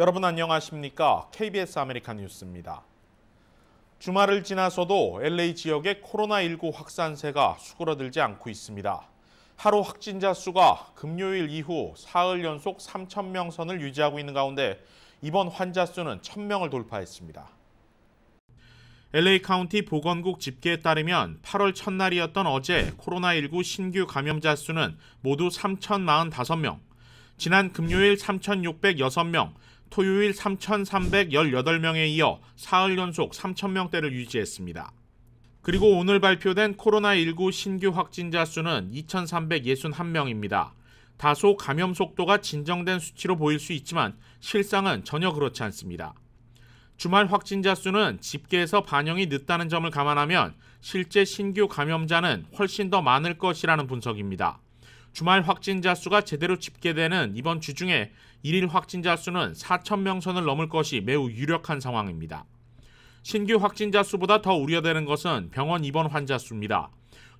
여러분 안녕하십니까? KBS 아메리칸 뉴스입니다. 주말을 지나서도 LA 지역의 코로나19 확산세가 수그러들지 않고 있습니다. 하루 확진자 수가 금요일 이후 사흘 연속 3천 명 선을 유지하고 있는 가운데 이번 환자 수는 1 0명을 돌파했습니다. LA 카운티 보건국 집계에 따르면 8월 첫날이었던 어제 코로나19 신규 감염자 수는 모두 3,045명, 지난 금요일 3,606명, 토요일 3,318명에 이어 사흘 연속 3,000명대를 유지했습니다. 그리고 오늘 발표된 코로나19 신규 확진자 수는 2,361명입니다. 다소 감염 속도가 진정된 수치로 보일 수 있지만 실상은 전혀 그렇지 않습니다. 주말 확진자 수는 집계에서 반영이 늦다는 점을 감안하면 실제 신규 감염자는 훨씬 더 많을 것이라는 분석입니다. 주말 확진자 수가 제대로 집계되는 이번 주 중에 1일 확진자 수는 4천명 선을 넘을 것이 매우 유력한 상황입니다. 신규 확진자 수보다 더 우려되는 것은 병원 입원 환자 수입니다.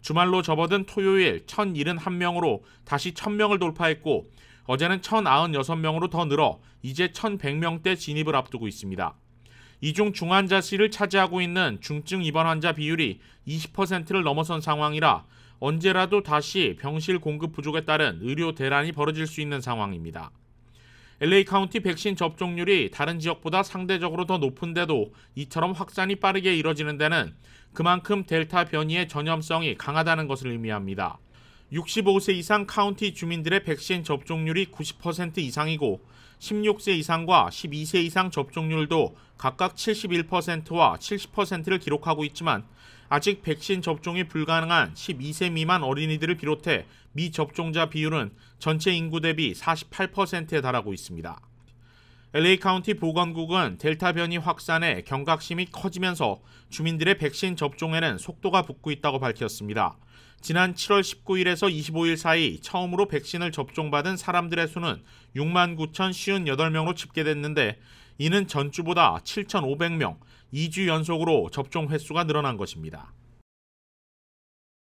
주말로 접어든 토요일 1,071명으로 다시 1,000명을 돌파했고 어제는 1,096명으로 더 늘어 이제 1,100명대 진입을 앞두고 있습니다. 이중 중환자 실을 차지하고 있는 중증 입원 환자 비율이 20%를 넘어선 상황이라 언제라도 다시 병실 공급 부족에 따른 의료 대란이 벌어질 수 있는 상황입니다. LA 카운티 백신 접종률이 다른 지역보다 상대적으로 더 높은데도 이처럼 확산이 빠르게 이뤄지는 데는 그만큼 델타 변이의 전염성이 강하다는 것을 의미합니다. 65세 이상 카운티 주민들의 백신 접종률이 90% 이상이고 16세 이상과 12세 이상 접종률도 각각 71%와 70%를 기록하고 있지만 아직 백신 접종이 불가능한 12세 미만 어린이들을 비롯해 미접종자 비율은 전체 인구 대비 48%에 달하고 있습니다. LA 카운티 보건국은 델타 변이 확산에 경각심이 커지면서 주민들의 백신 접종에는 속도가 붙고 있다고 밝혔습니다. 지난 7월 19일에서 25일 사이 처음으로 백신을 접종받은 사람들의 수는 6만 9,058명으로 집계됐는데 이는 전주보다 7,500명, 2주 연속으로 접종 횟수가 늘어난 것입니다.